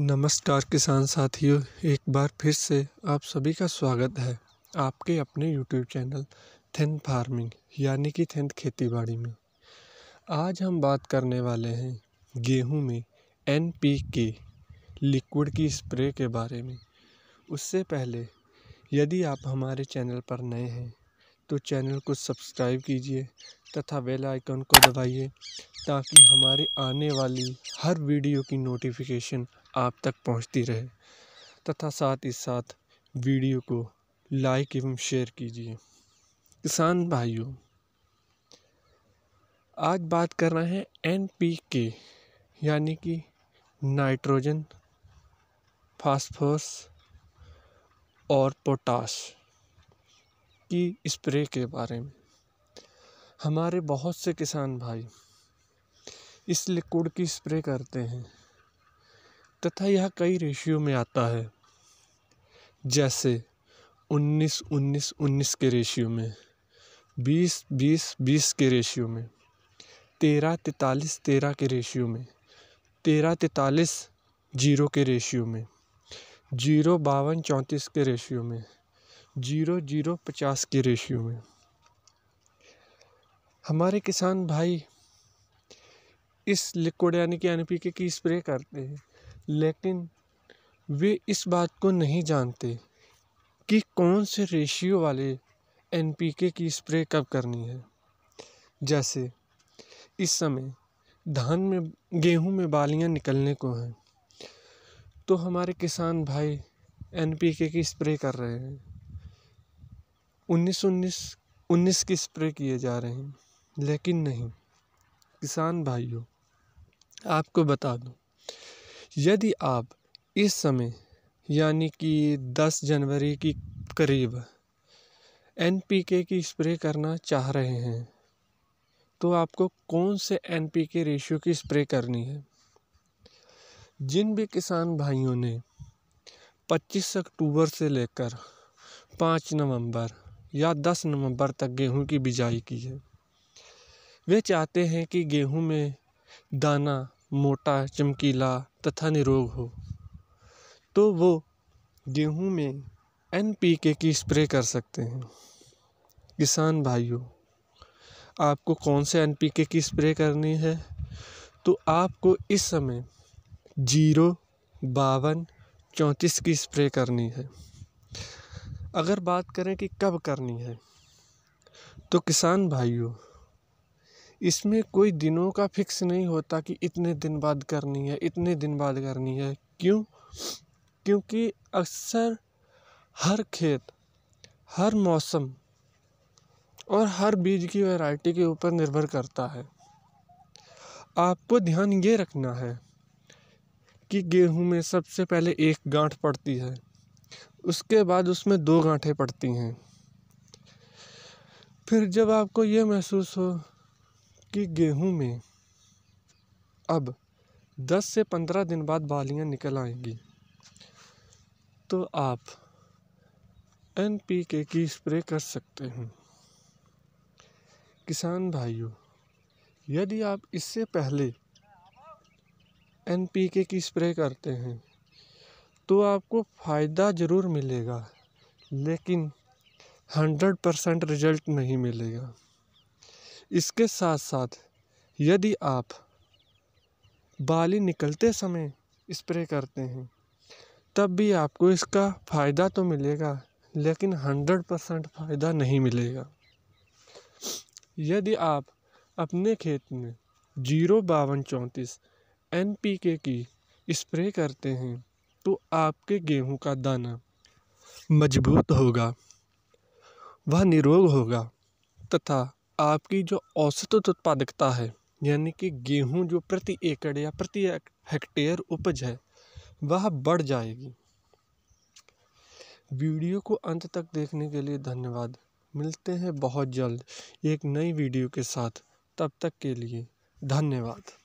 नमस्कार किसान साथियों एक बार फिर से आप सभी का स्वागत है आपके अपने यूट्यूब चैनल थिन फार्मिंग यानी कि थिन बाड़ी में आज हम बात करने वाले हैं गेहूं में एन पी के लिक्विड की स्प्रे के बारे में उससे पहले यदि आप हमारे चैनल पर नए हैं तो चैनल को सब्सक्राइब कीजिए तथा बेल आइकन को दबाइए ताकि हमारे आने वाली हर वीडियो की नोटिफिकेशन आप तक पहुंचती रहे तथा साथ ही साथ वीडियो को लाइक एवं शेयर कीजिए किसान भाइयों आज बात कर रहे हैं एन पी के यानी कि नाइट्रोजन फास्फोरस और पोटाश की स्प्रे के बारे में हमारे बहुत से किसान भाई इस लिक्विड की स्प्रे करते हैं तथा यह कई रेशियो में आता है जैसे उन्नीस उन्नीस उन्नीस के रेशियो में बीस बीस बीस के रेशियो में तेरह तैतालीस तेरह के रेशियो में तेरह तैतालीस जीरो के रेशियो में जीरो बावन चौंतीस के रेशियो में जीरो जीरो पचास के रेशियो में हमारे किसान भाई इस लिक्विड यानी कि एन की स्प्रे करते हैं लेकिन वे इस बात को नहीं जानते कि कौन से रेशियो वाले एन पी के की स्प्रे कब करनी है जैसे इस समय धान में गेहूं में बालियां निकलने को हैं तो हमारे किसान भाई एन पी के की स्प्रे कर रहे हैं उन्नीस उन्नीस उन्नीस की स्प्रे किए जा रहे हैं लेकिन नहीं किसान भाइयों आपको बता दूं यदि आप इस समय यानी कि दस जनवरी की करीब एन पी के की स्प्रे करना चाह रहे हैं तो आपको कौन से एन पी के रेशियो की स्प्रे करनी है जिन भी किसान भाइयों ने 25 अक्टूबर से लेकर 5 नवंबर या 10 नवंबर तक गेहूं की बिजाई की है वे चाहते हैं कि गेहूं में दाना मोटा चमकीला तथा निरोग हो तो वो गेहूँ में एन पी के की स्प्रे कर सकते हैं किसान भाइयों आपको कौन से एन पी के की स्प्रे करनी है तो आपको इस समय जीरो बावन चौंतीस की स्प्रे करनी है अगर बात करें कि कब करनी है तो किसान भाइयों इसमें कोई दिनों का फिक्स नहीं होता कि इतने दिन बाद करनी है इतने दिन बाद करनी है क्यों क्योंकि अक्सर हर खेत हर मौसम और हर बीज की वैरायटी के ऊपर निर्भर करता है आपको ध्यान ये रखना है कि गेहूं में सबसे पहले एक गांठ पड़ती है उसके बाद उसमें दो गांठें पड़ती हैं फिर जब आपको ये महसूस हो कि गेहूँ में अब दस से पंद्रह दिन बाद बालियाँ निकल आएंगी तो आप एन पी के की स्प्रे कर सकते हैं किसान भाइयों यदि आप इससे पहले एन पी के की स्प्रे करते हैं तो आपको फ़ायदा ज़रूर मिलेगा लेकिन हंड्रेड परसेंट रिजल्ट नहीं मिलेगा इसके साथ साथ यदि आप बाली निकलते समय स्प्रे करते हैं तब भी आपको इसका फ़ायदा तो मिलेगा लेकिन हंड्रेड परसेंट फ़ायदा नहीं मिलेगा यदि आप अपने खेत में जीरो बावन चौंतीस एन पी के की स्प्रे करते हैं तो आपके गेहूं का दाना मजबूत होगा वह निरोग होगा तथा आपकी जो औसत उत्पादकता है यानी कि गेहूँ जो प्रति एकड़ या प्रति हेक्टेयर उपज है वह बढ़ जाएगी वीडियो को अंत तक देखने के लिए धन्यवाद मिलते हैं बहुत जल्द एक नई वीडियो के साथ तब तक के लिए धन्यवाद